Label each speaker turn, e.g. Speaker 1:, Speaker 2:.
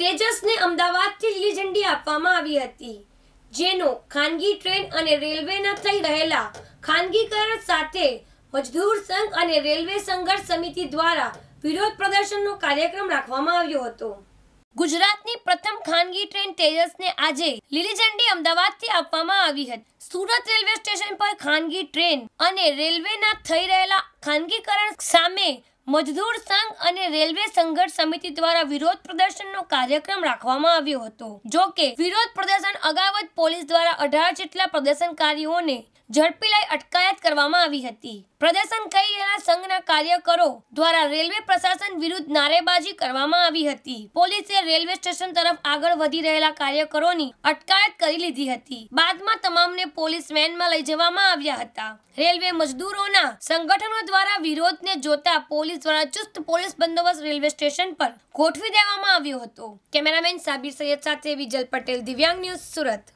Speaker 1: તેજસને અમદાવાદથી લીલી ઝંડી આપવામાં આવી હતી જેનો ખાનગી ટ્રેન અને રેલવેના થઈ રહેલા ખાનગીકરણ સાથે મજદૂર સંઘ અને રેલવે સંઘર્ષ સમિતિ દ્વારા વિરોધ પ્રદર્શનનો કાર્યક્રમ રાખવામાં આવ્યો હતો ગુજરાતની પ્રથમ ખાનગી ટ્રેન તેજસને આજે લીલી ઝંડી અમદાવાદથી આપવામાં આવી હતી સુરત રેલવે સ્ટેશન પર ખાનગી ટ્રેન અને રેલવેના થઈ રહેલા ખાનગીકરણ સામે મજદૂર સંઘ અને રેલવે સંઘર્ષ સમિતિ દ્વારા વિરોધ પ્રદર્શનનો કાર્યક્રમ રાખવામાં આવ્યો હતો જો કે વિરોધ પ્રદર્શન અગાઉ પોલીસ દ્વારા અઢાર જેટલા પ્રદર્શનકારીઓને ઝડપી લઈ અટકાયત કરવામાં આવી હતી પ્રદર્શન કરી રહેલા સંઘના કાર્યકરો દ્વારા રેલવે પ્રશાસન વિરુદ્ધ નારેબાજી કરવામાં આવી હતી પોલીસે રેલવે સ્ટેશન તરફ આગળ વધી રહેલા કાર્યકરોની અટકાયત કરી લીધી હતી બાદમાં તમામને પોલીસ વેનમાં લઈ જવામાં આવ્યા હતા રેલવે મજદૂરોના સંગઠનો દ્વારા વિરોધને જોતા પોલીસ પોલીસ દ્વારા ચુસ્ત પોલીસ બંદોબસ્ત રેલવે સ્ટેશન પર ગોઠવી દેવામાં આવ્યો હતો કેમેરામેન સાબિર સૈયદ સાથે વિજલ પટેલ દિવ્યાંગ ન્યૂઝ સુરત